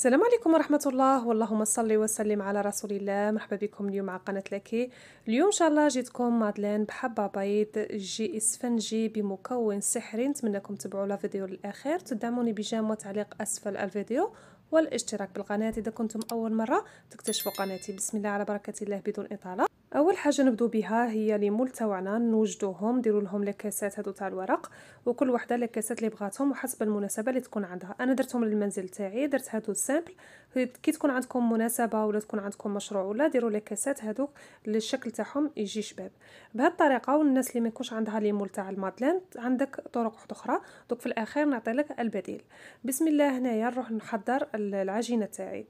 السلام عليكم ورحمة الله واللهم صل وسلم على رسول الله مرحبا بكم اليوم مع قناة لكي اليوم إن شاء الله جيتكم مادلين بحبة بيض جي إسفنجي بمكون سحري نتمنىكم تبعوا لا فيديو للآخر تدعموني بجام وتعليق أسفل الفيديو والاشتراك بالقناة إذا كنتم أول مرة تكتشفوا قناتي بسم الله على بركة الله بدون إطالة اول حاجه نبدو بها هي لي مول تاعنا نوجدوهم نديرو لهم لاكاسات هادو تاع الورق وكل وحده لاكاسات اللي بغاتهم وحسب المناسبه اللي تكون عندها انا درتهم للمنزل تاعي درت هادو سامبل كي تكون عندكم مناسبه ولا تكون عندكم مشروع ولا ديروا لاكاسات هادوك اللي الشكل تاعهم يجي شباب بهاد الطريقه والناس اللي ما يكونش عندها لي مول تاع المادلين عندك طرق اخرى دوك في الاخير نعطي لك البديل بسم الله هنايا نروح نحضر العجينه تاعي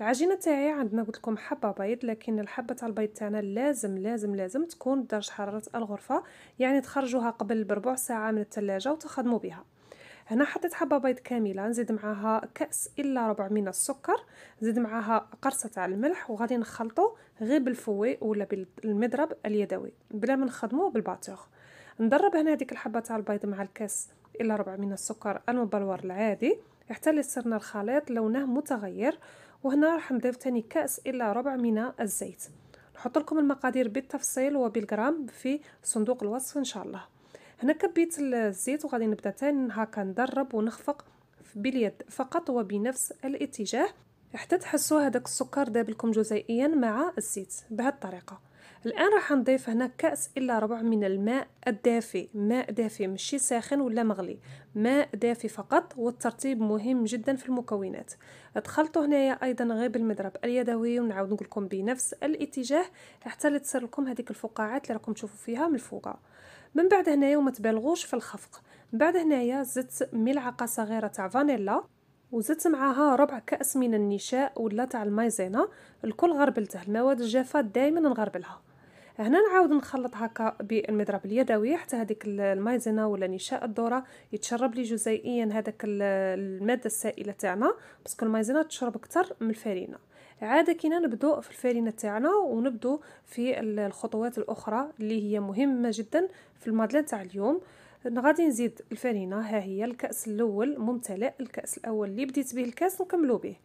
العجينه تاعي عندنا قلت لكم حبه بيض لكن الحبه تاع البيض تاعنا لازم لازم لازم تكون درجه حراره الغرفه يعني تخرجوها قبل بربع ساعه من الثلاجه وتخدموا بها هنا حطيت حبه بيض كامله نزيد معاها كاس الا ربع من السكر نزيد معاها قرصه تاع الملح وغادي نخلطو غير بالفوي ولا بالمضرب اليدوي بلا ما نخدمو بالباتور ندرب هنا هذيك الحبه تاع البيض مع الكاس الا ربع من السكر المبلور العادي حتى اللي صرنا الخليط لونه متغير وهنا راح نضيف تاني كأس إلا ربع من الزيت نحط لكم المقادير بالتفصيل وبالجرام في صندوق الوصف إن شاء الله هنا كبيت الزيت وغادي نبدا تاني هكا ندرب ونخفق باليد فقط وبنفس الاتجاه حتى تحسوا هذاك السكر دابلكم جزيئيا مع الزيت بهذه الطريقه الآن راح نضيف هنا كأس إلا ربع من الماء الدافئ ماء دافئ ماشي ساخن ولا مغلي ماء دافئ فقط والترتيب مهم جدا في المكونات دخلتوا هنايا أيضا غير بالمضرب اليدوي ونعاود نقول لكم بنفس الاتجاه حتى تصير لكم هذيك الفقاعات اللي راكم تشوفوا فيها من الفوق من بعد هنايا وما تبالغوش في الخفق من بعد هنايا زدت ملعقة صغيرة تاع فانيلا وزدت معاها ربع كأس من النشاء ولا تاع المايزينا الكل غربلته المواد الجافة دائما نغربلها هنا نعاود نخلط هكا بالمضرب اليدوي حتى هذيك المايزينا ولا نشاء الذره يتشرب لي جزيئيا هذاك الماده السائله تاعنا باسكو المايزينا تشرب اكثر من الفارينه عاده كينا نبدو في الفارينه تاعنا ونبدو في الخطوات الاخرى اللي هي مهمه جدا في المادلين تاع اليوم غادي نزيد الفرينه ها هي الكاس الاول ممتلئ الكاس الاول اللي بديت به الكاس نكملو به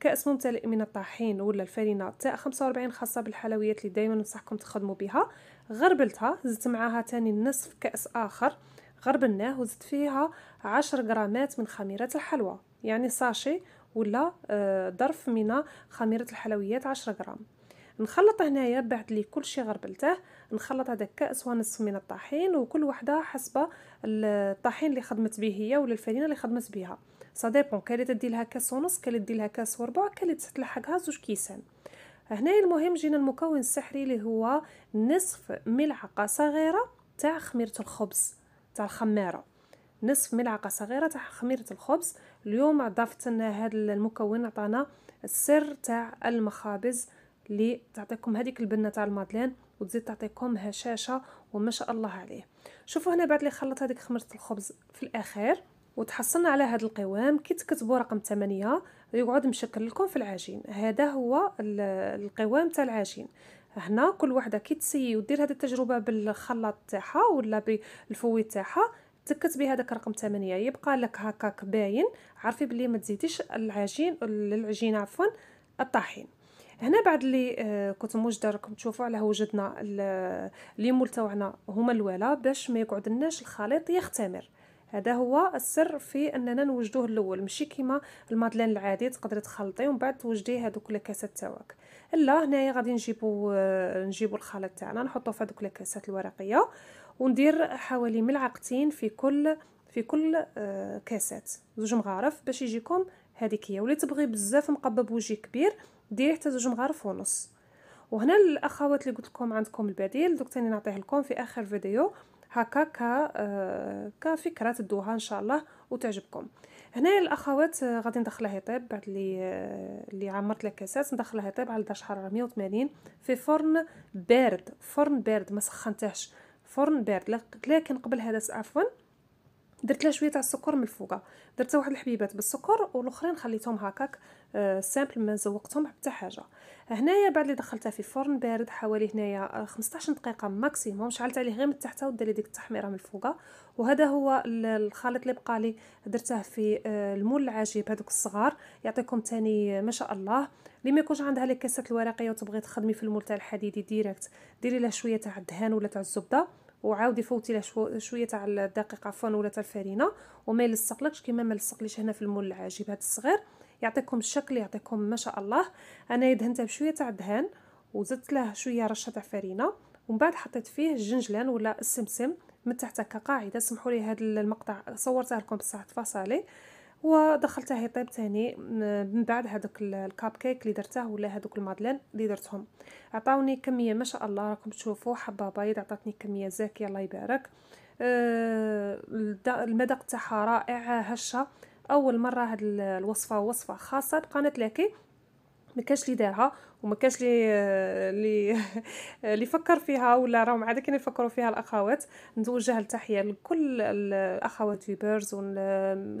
كأس ممتلئ من الطحين ولا الفرينة تاع 45 خاصة بالحلويات اللي دايما ننصحكم تخدموا بها غربلتها زدت معاها تاني نصف كأس آخر غربلناه وزدت فيها 10 غرامات من خميرة الحلوى يعني ساشي ولا ظرف آه، من خميرة الحلويات 10 غرام نخلط هنايا بعد لي كل شيء غربلته نخلط هذا كاس ونصف من الطحين وكل وحده حسب الطحين اللي خدمت به هي ولا الفرينه اللي خدمت بها سا ديبون كاين تدي لها كاس ونص كاين تدي لها كاس وربع كاين تلحقها زوج كيسان هنا المهم جينا المكون السحري اللي هو نصف ملعقه صغيره تاع خميره الخبز تاع الخماره نصف ملعقه صغيره تاع خميره الخبز اليوم ضفت لنا هذا المكون عطانا السر تاع المخابز اللي تعطيكم هذيك البنه تاع المادلين وتزيد تعطيكم هشاشه وما شاء الله عليه شوفوا هنا بعد اللي خلط هذيك خميرة الخبز في الاخير وتحصلنا على هذا القوام كي تكتبوا رقم 8 يقعد مشكل لكم في العجين هذا هو القوام تاع العجين هنا كل وحده كي تسي ودير هذه التجربه بالخلاط تاعها ولا بالفوي تاعها تكتبي هذاك رقم 8 يبقى لك هكاك باين عرفي بلي ما تزيديش العجين العجينه عفوا الطحين هنا بعد اللي آه، كنت موجده راكم تشوفوا على وجدنا ليمول تاعنا هما الوالا باش ما يقعد الخليط يختمر هذا هو السر في اننا نوجدوه الاول ماشي كيما المادلين العادي تقدري تخلطي ومن بعد توجدي هذوك لكاسات تاعك لا هنايا غادي نجيبو نجيبو الخليط تاعنا نحطوه في هذوك الكاسات الورقيه وندير حوالي ملعقتين في كل في كل آه، كاسات زوج مغارف باش يجيكم هذيك هي ولي تبغي بزاف مقبب وجه كبير ديري حتى زوج مغارف ونص وهنا الاخوات اللي قلت لكم عندكم البديل دوك تاني نعطيه لكم في اخر فيديو هكا آه، كفكره تدوها ان شاء الله وتعجبكم هنا الاخوات آه، غادي ندخلها يطيب بعد اللي اللي آه، عمرت لكاسات كاسات ندخلها يطيب على درجه حراره 180 في فرن بارد فرن بارد ما سخنتهش فرن بارد لكن قبل هذا عفوا درت لها شويه تاع السكر من الفوق درت واحد الحبيبات بالسكر والاخرين خليتهم هكاك سامبل آه، ما زوقتهم حتى حاجه هنايا بعد اللي دخلتها في فرن بارد حوالي هنايا 15 آه، دقيقه ماكسيموم شعلت عليه غير من تحت ودي ديك التحميره من الفوق وهذا هو الخليط اللي بقى لي درته في آه، المول العجيب هذوك الصغار يعطيكم تاني ما شاء الله اللي ما يكونش عندها الكاسات الورقيه وتبغي تخدمي في المول تاع الحديدي ديريكت ديري لها شويه تاع الدهان ولا تاع الزبده وعاودي فوتي له شو شويه تاع الدقيق عفوا ولا تاع الفرينه وما يلصقلكش كما ما لصقليش هنا في المول العجيب هذا الصغير يعطيكم الشكل يعطيكم ما شاء الله انا دهنته بشويه تاع الدهان وزدت له شويه رشه تاع فرينه ومن بعد حطيت فيه الجنجلان ولا السمسم من تحت كقاعده سمحوا لي هذا المقطع صورته لكم بصح تفاصيلي هي يطيب ثاني من بعد هذوك الكاب كيك اللي درته ولا هذوك المادلين اللي درتهم عطاوني كميه ما شاء الله راكم تشوفوا حبه بيض عطاتني كميه زاكيه الله يبارك أه المذاق تاعها رائع هشه اول مره هاد الوصفه وصفه خاصه بقناه لاكي ما كانش لي دارها وما كانش لي اللي آه، اللي آه، فكر فيها ولا راهم عاد كاين يفكروا فيها الاخوات نوجه التحيه لكل الاخوات يوبرز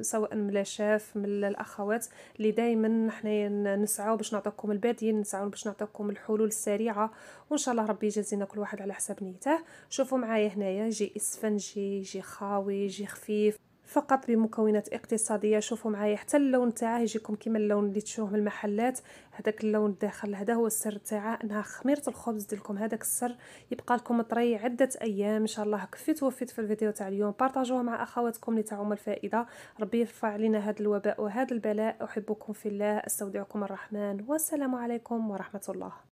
سواء من الشاف من الاخوات اللي دائما حنايا نسعوا باش نعطيكم البديل نسعوا باش نعطيكم الحلول السريعه وان شاء الله ربي يجازينا كل واحد على حسب نيته شوفوا معايا هنايا جي اسفنجي جي خاوي جي خفيف فقط بمكونات اقتصاديه شوفوا معايا حتى اللون تاعه يجيكم كما اللون اللي تشوفوه من المحلات هذاك اللون الداخل هذا هو السر تاعه انها خميره الخبز ديالكم هذاك السر يبقى لكم طري عده ايام ان شاء الله كفيت وفيت في الفيديو تاع اليوم بارطاجوه مع اخواتكم لتعم الفائده ربي يرفع علينا هذا الوباء وهذا البلاء احبكم في الله استودعكم الرحمن والسلام عليكم ورحمه الله